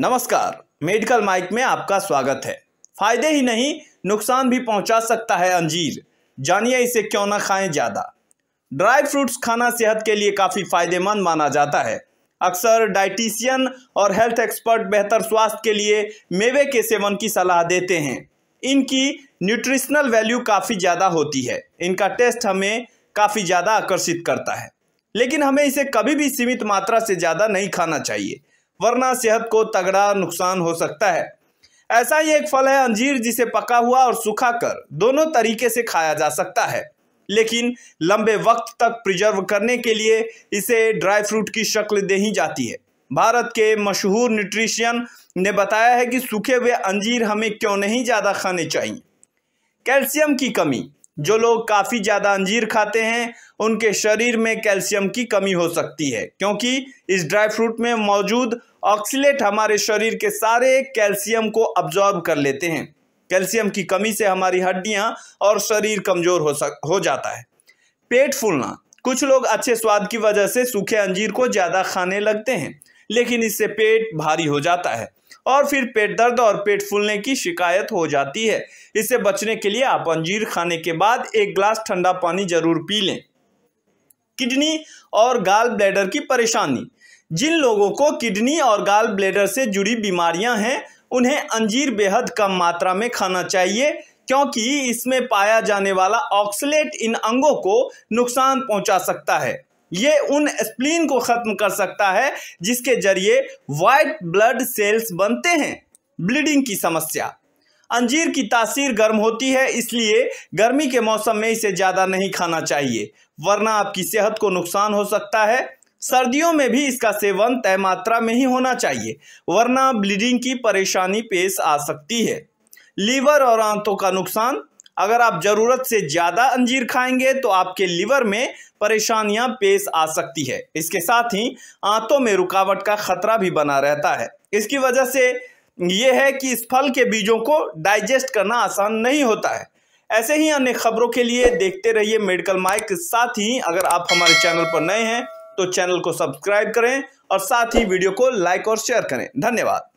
नमस्कार medical mic में आपका स्वागत है फायदे ही नहीं नुकसान भी पहुंचा सकता है अंजीर जानिए इसे क्यों ना खाएं ज़्यादा ड्राई फ्रूट्स खाना सेहत के लिए काफ़ी फायदेमंद माना जाता है अक्सर डाइटिशियन और हेल्थ एक्सपर्ट बेहतर स्वास्थ्य के लिए मेवे के सेवन की सलाह देते हैं इनकी न्यूट्रिशनल वैल्यू काफ़ी ज़्यादा होती है इनका टेस्ट हमें काफ़ी ज़्यादा आकर्षित करता है लेकिन हमें इसे कभी भी सीमित मात्रा से ज़्यादा नहीं खाना चाहिए वरना सेहत को तगड़ा नुकसान हो सकता है ऐसा ही एक फल है अंजीर जिसे पका हुआ और सूखा कर दोनों तरीके से खाया जा सकता है लेकिन लंबे वक्त तक प्रिजर्व करने के लिए इसे ड्राई फ्रूट की शक्ल दे ही जाती है भारत के मशहूर न्यूट्रिशियन ने बताया है कि सूखे हुए अंजीर हमें क्यों नहीं ज़्यादा खाने चाहिए कैल्शियम की कमी जो लोग काफ़ी ज़्यादा अंजीर खाते हैं उनके शरीर में कैल्शियम की कमी हो सकती है क्योंकि इस ड्राई फ्रूट में मौजूद ऑक्सीलेट हमारे शरीर के सारे कैल्शियम को अब्जॉर्ब कर लेते हैं कैल्शियम की कमी से हमारी हड्डियां और शरीर कमजोर हो सक हो जाता है पेट फूलना कुछ लोग अच्छे स्वाद की वजह से सूखे अंजीर को ज़्यादा खाने लगते हैं लेकिन इससे पेट भारी हो जाता है और फिर पेट दर्द और पेट फूलने की शिकायत हो जाती है इससे बचने के लिए आप अंजीर खाने के बाद एक गिलास ठंडा पानी जरूर पी लें किडनी और गाल ब्लैडर की परेशानी जिन लोगों को किडनी और गाल ब्लेडर से जुड़ी बीमारियां हैं उन्हें अंजीर बेहद कम मात्रा में खाना चाहिए क्योंकि इसमें पाया जाने वाला ऑक्सलेट इन अंगों को नुकसान पहुंचा सकता है ये उन स्प्लीन को खत्म कर सकता है जिसके जरिए वाइट ब्लड सेल्स बनते हैं ब्लीडिंग की समस्या अंजीर की तासीर गर्म होती है इसलिए गर्मी के मौसम में इसे ज़्यादा नहीं खाना चाहिए वरना आपकी सेहत को नुकसान हो सकता है सर्दियों में भी इसका सेवन तय मात्रा में ही होना चाहिए वरना ब्लीडिंग की परेशानी पेश आ सकती है लीवर और आंतों का नुकसान अगर आप ज़रूरत से ज़्यादा अंजीर खाएंगे तो आपके लीवर में परेशानियां पेश आ सकती है इसके साथ ही आंतों में रुकावट का खतरा भी बना रहता है इसकी वजह से यह है कि इस फल के बीजों को डाइजेस्ट करना आसान नहीं होता है ऐसे ही अन्य खबरों के लिए देखते रहिए मेडिकल माइक साथ ही अगर आप हमारे चैनल पर नए हैं तो चैनल को सब्सक्राइब करें और साथ ही वीडियो को लाइक और शेयर करें धन्यवाद